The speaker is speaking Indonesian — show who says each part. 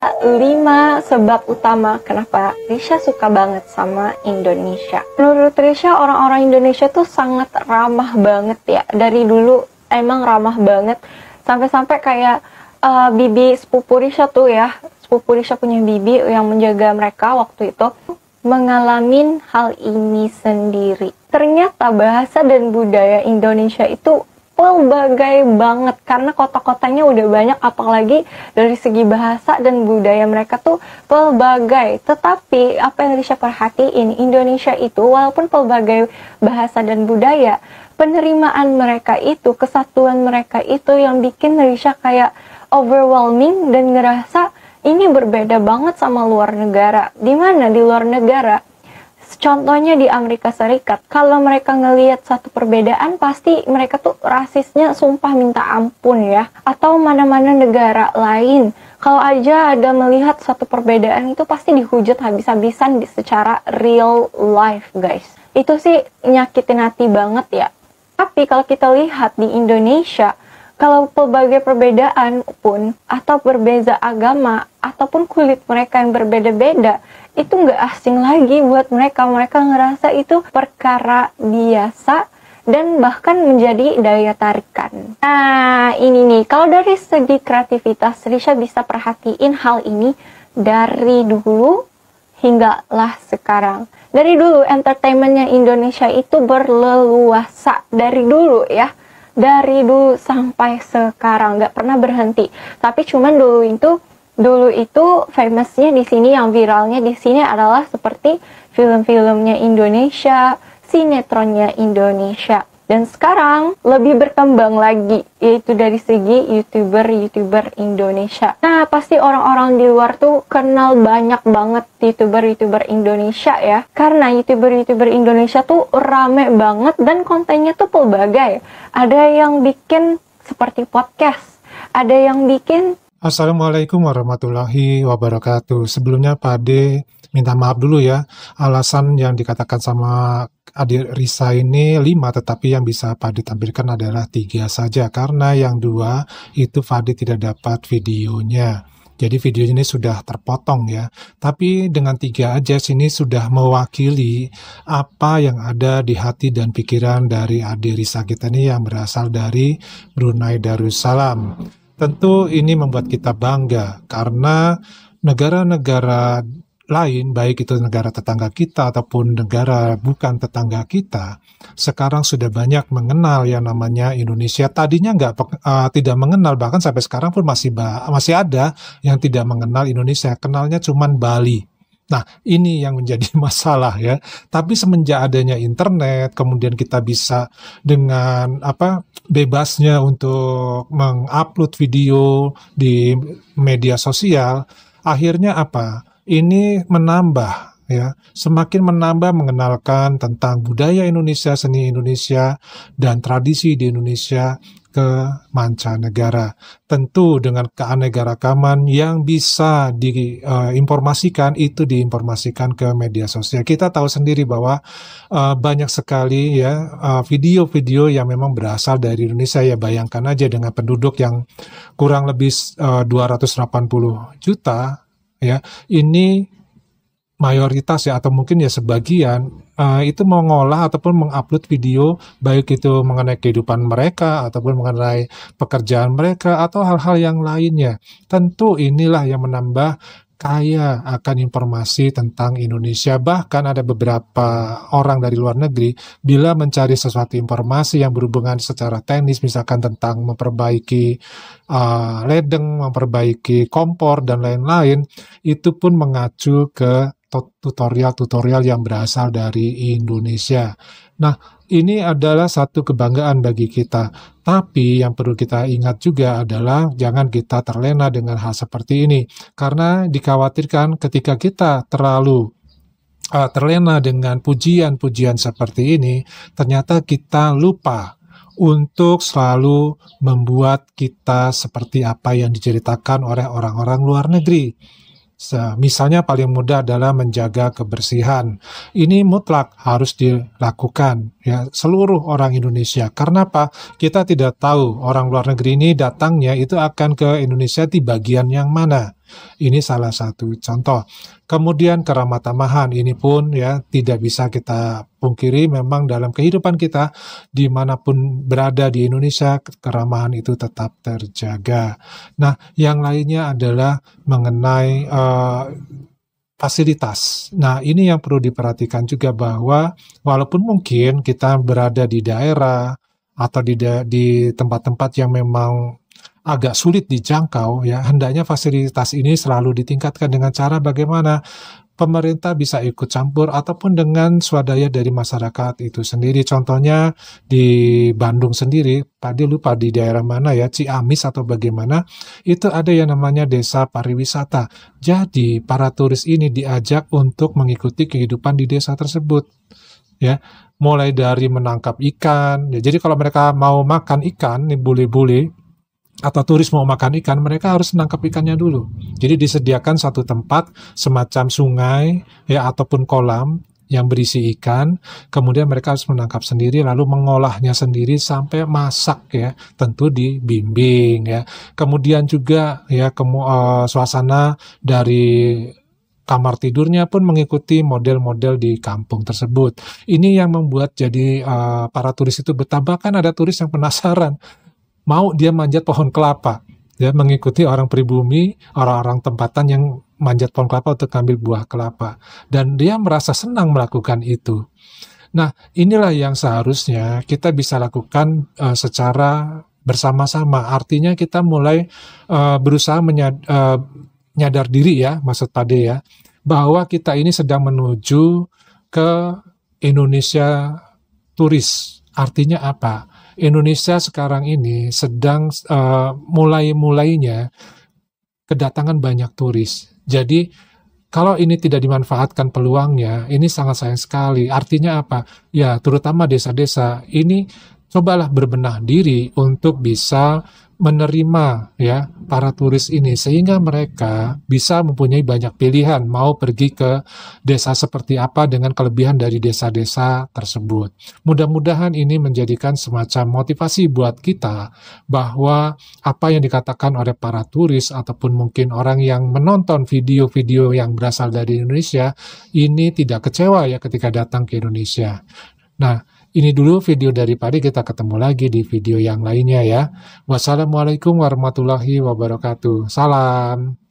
Speaker 1: 5 sebab utama kenapa Risha suka banget sama Indonesia. Menurut Risha orang-orang Indonesia tuh sangat ramah banget ya. Dari dulu emang ramah banget sampai-sampai kayak uh, bibi sepupu Risha tuh ya, sepupu Risha punya bibi yang menjaga mereka waktu itu mengalami hal ini sendiri. Ternyata bahasa dan budaya Indonesia itu pelbagai banget karena kota-kotanya udah banyak apalagi dari segi bahasa dan budaya mereka tuh pelbagai tetapi apa yang Risha perhatiin Indonesia itu walaupun pelbagai bahasa dan budaya penerimaan mereka itu kesatuan mereka itu yang bikin Risha kayak overwhelming dan ngerasa ini berbeda banget sama luar negara dimana di luar negara Contohnya di Amerika Serikat, kalau mereka ngelihat satu perbedaan pasti mereka tuh rasisnya sumpah minta ampun ya. Atau mana-mana negara lain, kalau aja ada melihat satu perbedaan itu pasti dihujat habis-habisan secara real life guys. Itu sih nyakitin hati banget ya. Tapi kalau kita lihat di Indonesia, kalau pelbagai perbedaan pun atau berbeza agama ataupun kulit mereka yang berbeda-beda itu nggak asing lagi buat mereka mereka ngerasa itu perkara biasa dan bahkan menjadi daya tarikan. Nah ini nih kalau dari segi kreativitas Risha bisa perhatiin hal ini dari dulu hingga lah sekarang. Dari dulu entertainmentnya Indonesia itu berleluasa dari dulu ya dari dulu sampai sekarang nggak pernah berhenti tapi cuman dulu itu dulu itu famousnya di sini yang viralnya di sini adalah seperti film-filmnya Indonesia sinetronnya Indonesia dan sekarang lebih berkembang lagi, yaitu dari segi YouTuber-YouTuber Indonesia. Nah, pasti orang-orang di luar tuh kenal banyak banget YouTuber-YouTuber Indonesia ya. Karena YouTuber-YouTuber Indonesia tuh rame banget dan kontennya tuh pelbagai. Ada yang bikin seperti podcast, ada yang bikin
Speaker 2: Assalamualaikum warahmatullahi wabarakatuh. Sebelumnya Pak D minta maaf dulu ya alasan yang dikatakan sama Adi Risa ini 5 tetapi yang bisa Fadi tampilkan adalah tiga saja karena yang dua itu Fadi tidak dapat videonya. Jadi videonya ini sudah terpotong ya. Tapi dengan tiga aja sini sudah mewakili apa yang ada di hati dan pikiran dari Adi Risa kita ini yang berasal dari Brunei Darussalam. Tentu ini membuat kita bangga karena negara-negara lain, baik itu negara tetangga kita ataupun negara bukan tetangga kita, sekarang sudah banyak mengenal yang namanya Indonesia. Tadinya nggak uh, tidak mengenal, bahkan sampai sekarang pun masih masih ada yang tidak mengenal Indonesia. Kenalnya cuma Bali. Nah, ini yang menjadi masalah ya. Tapi semenjak adanya internet, kemudian kita bisa dengan apa bebasnya untuk mengupload video di media sosial, akhirnya apa? ini menambah ya, semakin menambah mengenalkan tentang budaya Indonesia, seni Indonesia dan tradisi di Indonesia ke mancanegara. Tentu dengan keanegarakaman yang bisa diinformasikan uh, itu diinformasikan ke media sosial. Kita tahu sendiri bahwa uh, banyak sekali ya video eh, video-video yang memang berasal dari Indonesia ya bayangkan aja dengan penduduk yang kurang lebih eh, uh, 280 juta ya ini mayoritas ya atau mungkin ya sebagian uh, itu mengolah ataupun mengupload video baik itu mengenai kehidupan mereka ataupun mengenai pekerjaan mereka atau hal-hal yang lainnya. Tentu inilah yang menambah kaya akan informasi tentang Indonesia. Bahkan ada beberapa orang dari luar negeri bila mencari sesuatu informasi yang berhubungan secara teknis, misalkan tentang memperbaiki uh, ledeng, memperbaiki kompor dan lain-lain, itu pun mengacu ke tutorial-tutorial yang berasal dari Indonesia. Nah, ini adalah satu kebanggaan bagi kita. Tapi yang perlu kita ingat juga adalah jangan kita terlena dengan hal seperti ini, karena dikhawatirkan ketika kita terlalu uh, terlena dengan pujian-pujian seperti ini, ternyata kita lupa untuk selalu membuat kita seperti apa yang diceritakan oleh orang-orang luar negeri Misalnya paling mudah adalah menjaga kebersihan. Ini mutlak harus dilakukan ya seluruh orang Indonesia. Karena apa? Kita tidak tahu orang luar negeri ini datangnya itu akan ke Indonesia di bagian yang mana. Ini salah satu contoh. Kemudian keramat tamahan ini pun ya tidak bisa kita pungkiri memang dalam kehidupan kita dimanapun berada di Indonesia keramahan itu tetap terjaga. Nah, yang lainnya adalah mengenai uh, fasilitas. Nah, ini yang perlu diperhatikan juga bahwa walaupun mungkin kita berada di daerah atau di tempat-tempat yang memang agak sulit dijangkau ya hendaknya fasilitas ini selalu ditingkatkan dengan cara bagaimana pemerintah bisa ikut campur ataupun dengan swadaya dari masyarakat itu sendiri. Contohnya di Bandung sendiri, tadi lupa di daerah mana ya, Ciamis atau bagaimana, itu ada yang namanya desa pariwisata. Jadi para turis ini diajak untuk mengikuti kehidupan di desa tersebut. Ya, mulai dari menangkap ikan. Ya, jadi kalau mereka mau makan ikan, nih bule-bule atau turis mau makan ikan, mereka harus menangkap ikannya dulu. Jadi disediakan satu tempat semacam sungai ya ataupun kolam yang berisi ikan, kemudian mereka harus menangkap sendiri lalu mengolahnya sendiri sampai masak ya, tentu dibimbing ya. Kemudian juga ya kemu uh, suasana dari kamar tidurnya pun mengikuti model-model di kampung tersebut. Ini yang membuat jadi uh, para turis itu betah. Bahkan ada turis yang penasaran mau dia manjat pohon kelapa ya mengikuti orang pribumi orang-orang tempatan yang manjat pohon kelapa untuk ngambil buah kelapa dan dia merasa senang melakukan itu nah inilah yang seharusnya kita bisa lakukan uh, secara bersama-sama artinya kita mulai uh, berusaha menyad, uh, nyadar diri ya maksud Pade ya bahwa kita ini sedang menuju ke Indonesia turis artinya apa Indonesia sekarang ini sedang uh, mulai-mulainya kedatangan banyak turis. Jadi kalau ini tidak dimanfaatkan peluangnya, ini sangat sayang sekali. Artinya apa? Ya, terutama desa-desa ini cobalah berbenah diri untuk bisa menerima ya para turis ini sehingga mereka bisa mempunyai banyak pilihan mau pergi ke desa seperti apa dengan kelebihan dari desa-desa tersebut. Mudah-mudahan ini menjadikan semacam motivasi buat kita bahwa apa yang dikatakan oleh para turis ataupun mungkin orang yang menonton video-video yang berasal dari Indonesia ini tidak kecewa ya ketika datang ke Indonesia. Nah, ini dulu video dari Padi, kita ketemu lagi di video yang lainnya ya. Wassalamualaikum warahmatullahi wabarakatuh. Salam.